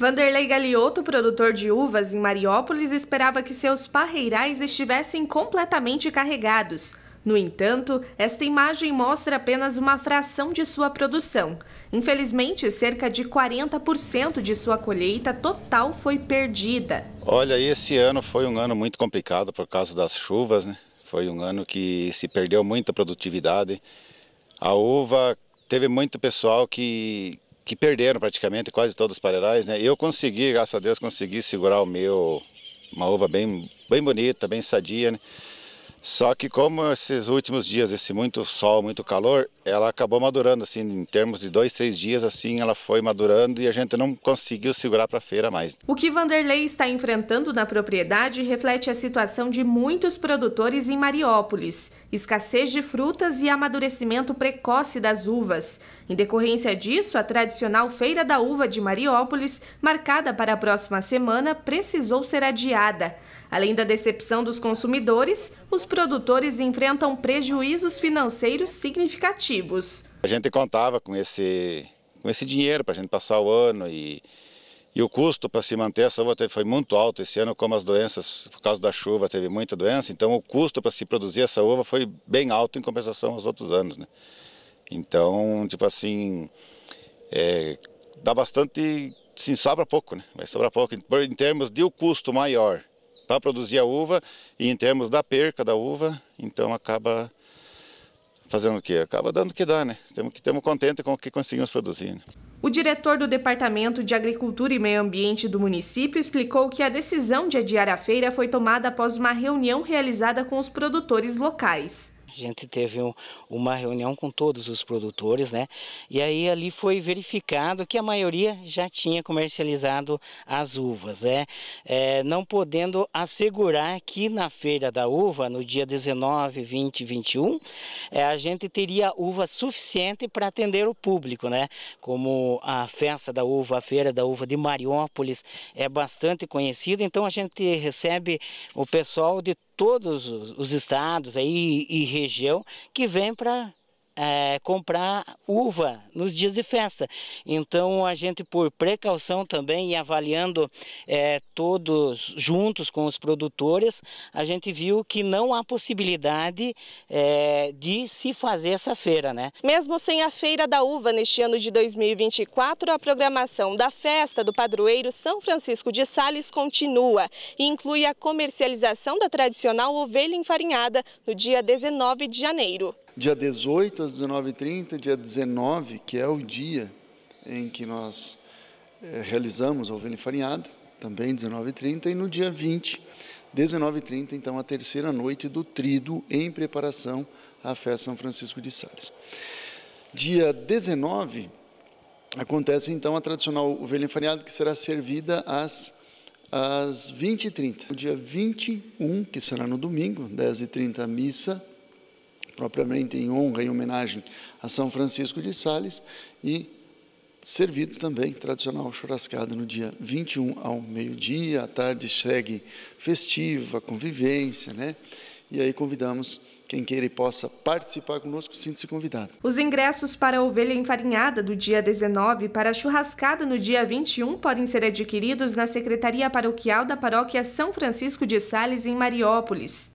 Vanderlei Galioto, produtor de uvas em Mariópolis, esperava que seus parreirais estivessem completamente carregados. No entanto, esta imagem mostra apenas uma fração de sua produção. Infelizmente, cerca de 40% de sua colheita total foi perdida. Olha, esse ano foi um ano muito complicado por causa das chuvas, né? Foi um ano que se perdeu muita produtividade. A uva teve muito pessoal que que perderam praticamente quase todos os parerais, né? Eu consegui, graças a Deus, consegui segurar o meu, uma uva bem, bem bonita, bem sadia, né? Só que como esses últimos dias, esse muito sol, muito calor, ela acabou madurando, assim, em termos de dois, três dias, assim, ela foi madurando e a gente não conseguiu segurar para a feira mais. O que Vanderlei está enfrentando na propriedade reflete a situação de muitos produtores em Mariópolis. Escassez de frutas e amadurecimento precoce das uvas. Em decorrência disso, a tradicional Feira da Uva de Mariópolis, marcada para a próxima semana, precisou ser adiada. Além da decepção dos consumidores, os produtores enfrentam prejuízos financeiros significativos. A gente contava com esse, com esse dinheiro para a gente passar o ano e, e o custo para se manter essa uva foi muito alto. Esse ano, como as doenças, por causa da chuva, teve muita doença, então o custo para se produzir essa uva foi bem alto em compensação aos outros anos. Né? Então, tipo assim, é, dá bastante, sim, sobra pouco, né? vai sobrar pouco em termos de o custo maior para produzir a uva e em termos da perca da uva, então acaba fazendo o que? Acaba dando o que dá, né? Temos que temos contentes com o que conseguimos produzir. Né? O diretor do Departamento de Agricultura e Meio Ambiente do município explicou que a decisão de adiar a feira foi tomada após uma reunião realizada com os produtores locais gente teve um, uma reunião com todos os produtores, né? E aí ali foi verificado que a maioria já tinha comercializado as uvas, né? É, não podendo assegurar que na feira da uva, no dia 19, 20, 21, é, a gente teria uva suficiente para atender o público, né? Como a festa da uva, a feira da uva de Mariópolis é bastante conhecida, então a gente recebe o pessoal de todos os estados aí e região que vêm para é, comprar uva nos dias de festa. Então a gente, por precaução também e avaliando é, todos juntos com os produtores, a gente viu que não há possibilidade é, de se fazer essa feira, né? Mesmo sem a feira da uva neste ano de 2024, a programação da festa do padroeiro São Francisco de Sales continua e inclui a comercialização da tradicional ovelha enfarinhada no dia 19 de janeiro. Dia 18 às 19h30, dia 19, que é o dia em que nós é, realizamos a ovelha farinhada, também 19h30, e no dia 20, 19h30, então a terceira noite do trido em preparação à festa São Francisco de Sales. Dia 19 acontece então a tradicional ovelha enfarinhada que será servida às às 20h30. No dia 21, que será no domingo, 10h30 missa propriamente em honra e homenagem a São Francisco de Sales e servido também tradicional churrascada no dia 21 ao meio-dia, à tarde segue festiva, convivência, né? E aí convidamos quem queira e possa participar conosco, sinta-se convidado. Os ingressos para a ovelha enfarinhada do dia 19 para a churrascada no dia 21 podem ser adquiridos na Secretaria Paroquial da Paróquia São Francisco de Sales, em Mariópolis.